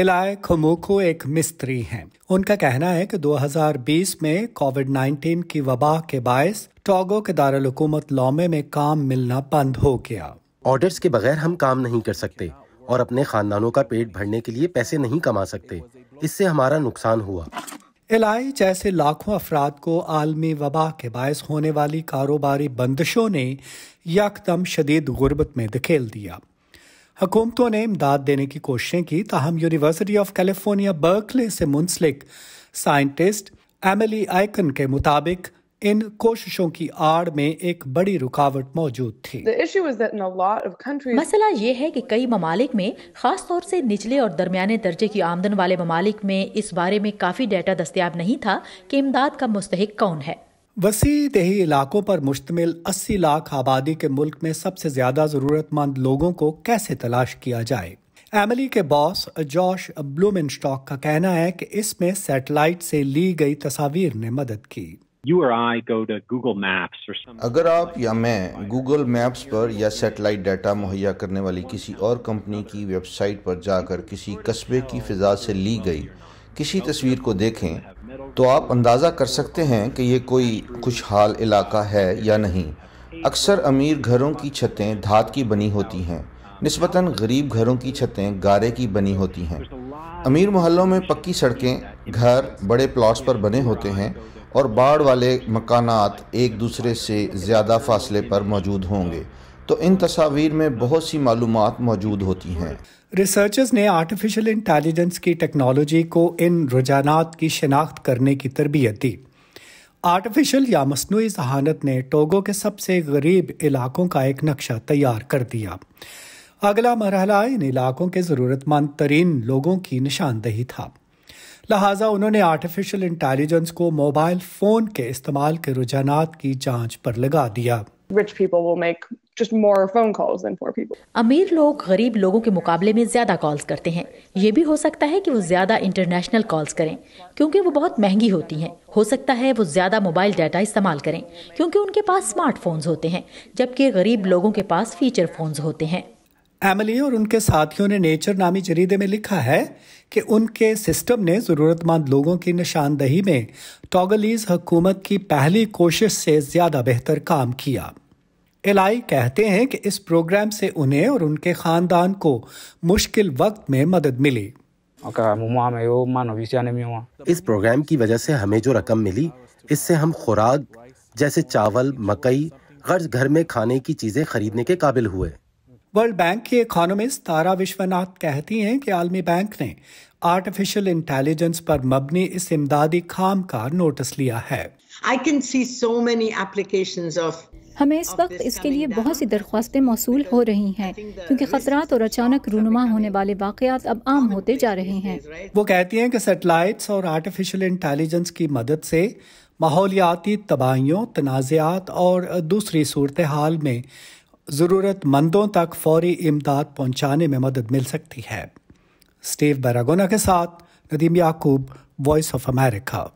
الائے کھموکو ایک مستری ہیں ان کا کہنا ہے کہ دو ہزار بیس میں کووڈ نائنٹین کی وبا کے باعث کے دارالحکومت لومے میں کام ملنا بند ہو گیا آرڈرز کے بغیر ہم کام نہیں کر سکتے اور اپنے خاندانوں کا پیٹ بھرنے کے لیے پیسے نہیں کما سکتے اس سے ہمارا نقصان ہوا الائی جیسے لاکھوں افراد کو عالمی وبا کے باعث ہونے والی کاروباری بندشوں نے یکدم شدید غربت میں دکھیل دیا حکومتوں نے امداد دینے کی کوششیں کی تاہم یونیورسٹی آف کیلیفورنیا برکلے سے منسلک سائنٹسٹ ایملی آئکن کے مطابق ان کوششوں کی آڑ میں ایک بڑی رکاوٹ موجود تھی مسئلہ یہ ہے کہ کئی ممالک میں خاص طور سے نچلے اور درمیانے درجے کی آمدن والے ممالک میں اس بارے میں کافی ڈیٹا دستیاب نہیں تھا کہ امداد کا مستحق کون ہے وسیع دیہی علاقوں پر مشتمل اسی لاکھ آبادی کے ملک میں سب سے زیادہ ضرورت مند لوگوں کو کیسے تلاش کیا جائے ایملی کے باس جوش بلومین اسٹاک کا کہنا ہے کہ اس میں سیٹلائٹ سے لی گئی تصاویر نے مدد کی اگر آپ یا میں گوگل میپس پر یا سیٹلائٹ ڈیٹا مہیا کرنے والی کسی اور کمپنی کی ویب سائٹ پر جا کر کسی قصبے کی فضا سے لی گئی کسی تصویر کو دیکھیں تو آپ اندازہ کر سکتے ہیں کہ یہ کوئی خوشحال علاقہ ہے یا نہیں اکثر امیر گھروں کی چھتیں دھات کی بنی ہوتی ہیں نسبتاً غریب گھروں کی چھتیں گارے کی بنی ہوتی ہیں امیر محلوں میں پکی سڑکیں گھر بڑے پلاٹس پر بنے ہوتے ہیں اور باڑ والے مکانات ایک دوسرے سے زیادہ فاصلے پر موجود ہوں گے تو ان تصاویر میں بہت سی معلومات موجود ہوتی ہیں ریسرچرز نے آرٹیفیشل انٹیلیجنس کی ٹیکنالوجی کو ان رجحانات کی شناخت کرنے کی تربیت دی آرٹیفیشل یا مصنوعی ذہانت نے ٹوگو کے سب سے غریب علاقوں کا ایک نقشہ تیار کر دیا اگلا مرحلہ ان علاقوں کے ضرورت مند ترین لوگوں کی نشاندہی تھا لہٰذا انہوں نے آرٹیفیشل انٹیلیجنس کو موبائل فون کے استعمال کے رجحانات کی جانچ پر لگا دیا امیر لوگ غریب لوگوں کے مقابلے میں زیادہ کالز کرتے ہیں یہ بھی ہو سکتا ہے کہ وہ زیادہ انٹرنیشنل کالز کریں کیونکہ وہ بہت مہنگی ہوتی ہیں ہو سکتا ہے وہ زیادہ موبائل ڈیٹا استعمال کریں کیونکہ ان کے پاس سمارٹ فونز ہوتے ہیں جبکہ غریب لوگوں کے پاس فیچر فونز ہوتے ہیں ایملی اور ان کے ساتھیوں نے نیچر نامی جریدے میں لکھا ہے کہ ان کے سسٹم نے ضرورت مند لوگوں کی نشاندہی میں ٹاگلیز حکومت کی پہلی کوشش سے زیادہ بہتر کام کیا الائی کہتے ہیں کہ اس پروگرام سے انہیں اور ان کے خاندان کو مشکل وقت میں مدد ملی اس پروگرام کی وجہ سے ہمیں جو رقم ملی اس سے ہم خوراک جیسے چاول مکئی غرض گھر میں کھانے کی چیزیں خریدنے کے قابل ہوئے ورلڈ بینک کی اکانومسٹ تارا وشوناتھ کہتی ہیں کہ عالمی بینک نے آرٹیفیشل انٹیلیجنس پر مبنی اس امدادی خام کا نوٹس لیا ہے ہمیں اس وقت اس کے لیے بہت سی درخواستیں موصول ہو رہی ہیں کیونکہ خطرات اور اچانک رونما ہونے والے واقعات اب عام ہوتے جا رہے ہیں وہ کہتی ہیں کہ سیٹلائٹس اور آرٹیفیشل انٹیلیجنس کی مدد سے ماحولیاتی تباہیوں تنازعات اور دوسری صورتحال میں ضرورت مندوں تک فوری امداد پہنچانے میں مدد مل سکتی ہے اسٹیو براگونا کے ساتھ Nadeem Yaqoob Voice of America